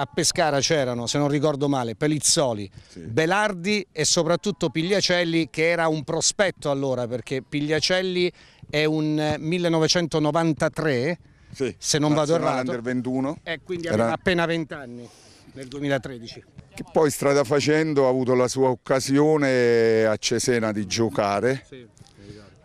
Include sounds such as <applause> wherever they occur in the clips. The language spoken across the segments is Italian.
a Pescara c'erano, se non ricordo male, Pelizzoli, sì. Belardi e soprattutto Pigliacelli che era un prospetto allora perché Pigliacelli è un 1993 eh, sì, se non ah, vado errato. Under 21. E eh, quindi aveva appena 20 anni nel 2013. Che poi strada facendo ha avuto la sua occasione a Cesena di giocare. Sì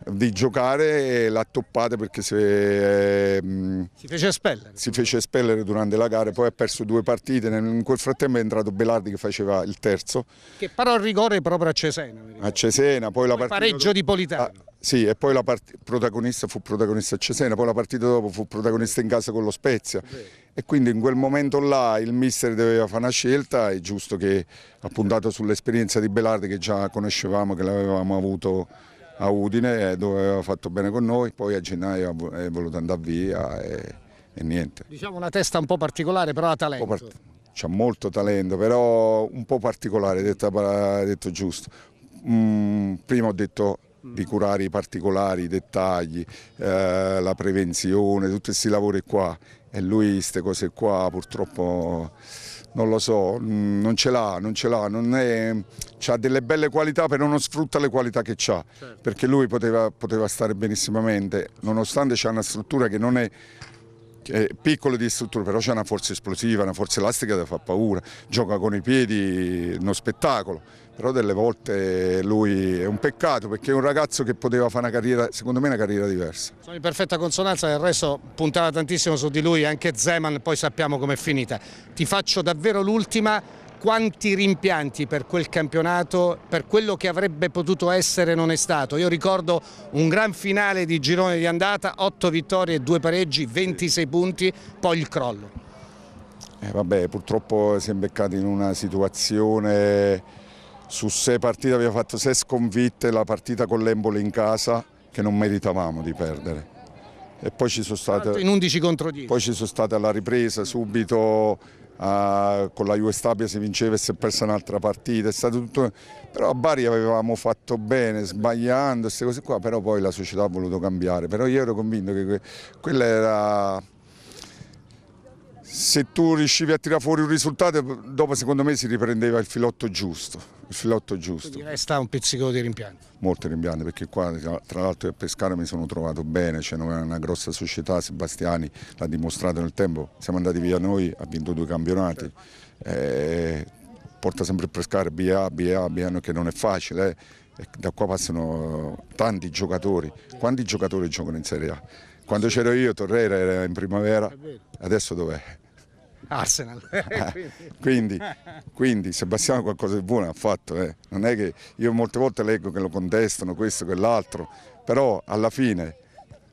di giocare e l'ha toppata perché se, eh, si, fece espellere. si fece espellere durante la gara, poi ha perso due partite, in quel frattempo è entrato Belardi che faceva il terzo. Che però il rigore proprio a Cesena. A Cesena, poi, poi la partita... pareggio di Politano. Ah, sì, e poi la part... protagonista fu protagonista a Cesena, poi la partita dopo fu protagonista in casa con lo Spezia. E quindi in quel momento là il mister doveva fare una scelta, è giusto che ha puntato sull'esperienza di Belardi che già conoscevamo, che l'avevamo avuto a Udine eh, dove aveva fatto bene con noi, poi a gennaio è voluto andare via e, e niente. Diciamo una testa un po' particolare però ha talento. Par C'ha molto talento però un po' particolare, detto, detto giusto. Mm, prima ho detto di curare i particolari, i dettagli, eh, la prevenzione, tutti questi lavori qua e lui queste cose qua purtroppo non lo so, mm, non ce l'ha, non ce l'ha, ha delle belle qualità però non sfrutta le qualità che ha, certo. perché lui poteva, poteva, stare benissimamente, nonostante c'è una struttura che non è è piccolo di struttura, però c'è una forza esplosiva, una forza elastica che fa paura, gioca con i piedi, uno spettacolo, però delle volte lui è un peccato perché è un ragazzo che poteva fare una carriera, secondo me una carriera diversa. Sono in perfetta consonanza, del resto puntava tantissimo su di lui, anche Zeman poi sappiamo com'è finita. Ti faccio davvero l'ultima, quanti rimpianti per quel campionato, per quello che avrebbe potuto essere non è stato. Io ricordo un gran finale di girone di andata, 8 vittorie e 2 pareggi, 26 punti, poi il crollo. Eh, vabbè, purtroppo si è beccato in una situazione su sei partite abbiamo fatto sei sconfitte, la partita con l'Embole in casa che non meritavamo di perdere. E poi ci sono state, in 11 contro 10. Poi ci sono state alla ripresa subito Uh, con la Juve Stabia si vinceva e si è persa un'altra partita, tutto... però a Bari avevamo fatto bene, sbagliando queste cose qua, però poi la società ha voluto cambiare, però io ero convinto che que... quella era se tu riuscivi a tirare fuori un risultato, dopo secondo me si riprendeva il filotto giusto. Il filotto giusto. Quindi resta un pizzico di rimpianto? Molto rimpianto, perché qua tra l'altro a Pescara mi sono trovato bene, cioè una grossa società, Sebastiani l'ha dimostrato nel tempo, siamo andati via noi, ha vinto due campionati. Eh, porta sempre a pescare BA, BA, BA, che non è facile, eh. da qua passano tanti giocatori. Quanti giocatori giocano in Serie A? Quando c'ero io Torreira era in primavera, adesso dov'è? Arsenal. <laughs> Ah, <laughs> quindi, quindi Sebastiano qualcosa di buono ha fatto, eh. non è che io molte volte leggo che lo contestano questo, quell'altro, però alla fine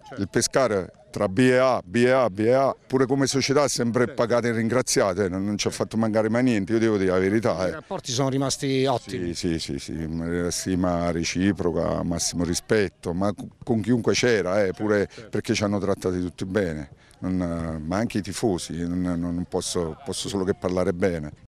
cioè. il pescare tra BEA, BEA, BEA, pure come società sempre pagate e ringraziate, non, ci ha fatto mancare mai niente, io devo dire la verità. I eh. rapporti sono rimasti ottimi. Sì, sì, sì, sì stima reciproca, massimo rispetto, ma con chiunque c'era, eh, certo, pure certo. perché ci hanno trattati tutti bene, non, ma anche i tifosi, non, non posso, posso solo che parlare bene.